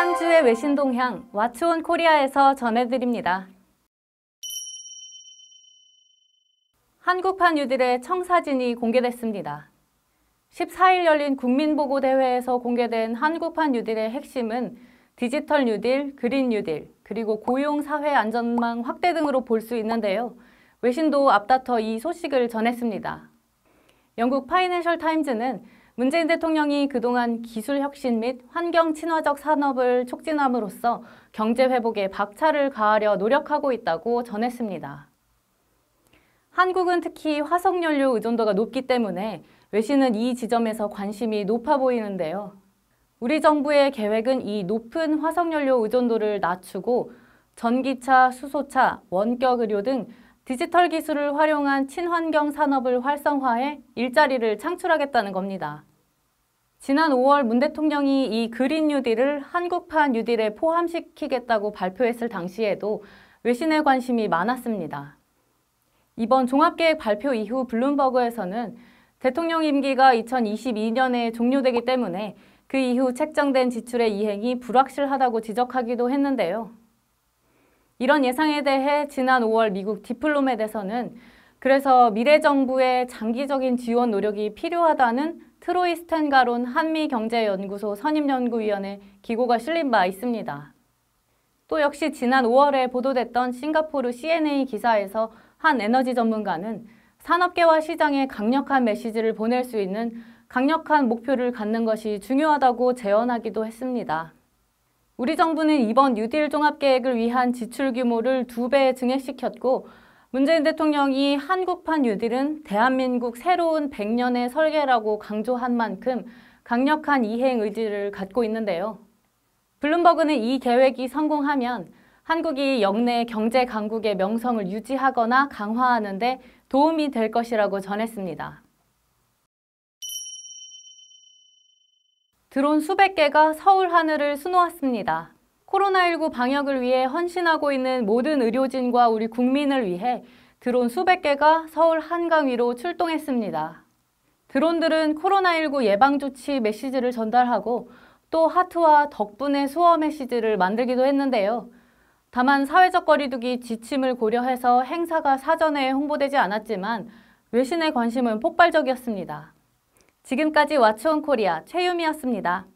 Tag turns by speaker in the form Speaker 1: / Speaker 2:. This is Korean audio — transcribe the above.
Speaker 1: 한주의 외신 동향 왓츠온 코리아에서 전해드립니다. 한국판 뉴딜의 청사진이 공개됐습니다. 14일 열린 국민보고대회에서 공개된 한국판 뉴딜의 핵심은 디지털 뉴딜, 그린 뉴딜, 그리고 고용사회 안전망 확대 등으로 볼 수 있는데요. 외신도 앞다퉈 이 소식을 전했습니다. 영국 파이낸셜 타임즈는 문재인 대통령이 그동안 기술 혁신 및 환경 친화적 산업을 촉진함으로써 경제 회복에 박차를 가하려 노력하고 있다고 전했습니다. 한국은 특히 화석연료 의존도가 높기 때문에 외신은 이 지점에서 관심이 높아 보이는데요. 우리 정부의 계획은 이 높은 화석연료 의존도를 낮추고 전기차, 수소차, 원격 의료 등 디지털 기술을 활용한 친환경 산업을 활성화해 일자리를 창출하겠다는 겁니다. 지난 5월 문 대통령이 이 그린 뉴딜을 한국판 뉴딜에 포함시키겠다고 발표했을 당시에도 외신의 관심이 많았습니다. 이번 종합계획 발표 이후 블룸버그에서는 대통령 임기가 2022년에 종료되기 때문에 그 이후 책정된 지출의 이행이 불확실하다고 지적하기도 했는데요. 이런 예상에 대해 지난 5월 미국 디플로맷에서는 그래서 미래 정부의 장기적인 지원 노력이 필요하다는 트로이 스텐가론 한미경제연구소 선임연구위원회 기고가 실린 바 있습니다. 또 역시 지난 5월에 보도됐던 싱가포르 CNA 기사에서 한 에너지 전문가는 산업계와 시장에 강력한 메시지를 보낼 수 있는 강력한 목표를 갖는 것이 중요하다고 제언하기도 했습니다. 우리 정부는 이번 뉴딜 종합계획을 위한 지출 규모를 2배 증액시켰고 문재인 대통령이 한국판 뉴딜은 대한민국 새로운 100년의 설계라고 강조한 만큼 강력한 이행 의지를 갖고 있는데요. 블룸버그는 이 계획이 성공하면 한국이 영내 경제 강국의 명성을 유지하거나 강화하는 데 도움이 될 것이라고 전했습니다. 드론 수백 개가 서울 하늘을 수놓았습니다. 코로나19 방역을 위해 헌신하고 있는 모든 의료진과 우리 국민을 위해 드론 수백 개가 서울 한강 위로 출동했습니다. 드론들은 코로나19 예방조치 메시지를 전달하고 또 하트와 덕분에 수어 메시지를 만들기도 했는데요. 다만 사회적 거리두기 지침을 고려해서 행사가 사전에 홍보되지 않았지만 외신의 관심은 폭발적이었습니다. 지금까지 왓츠온 코리아 최유미였습니다.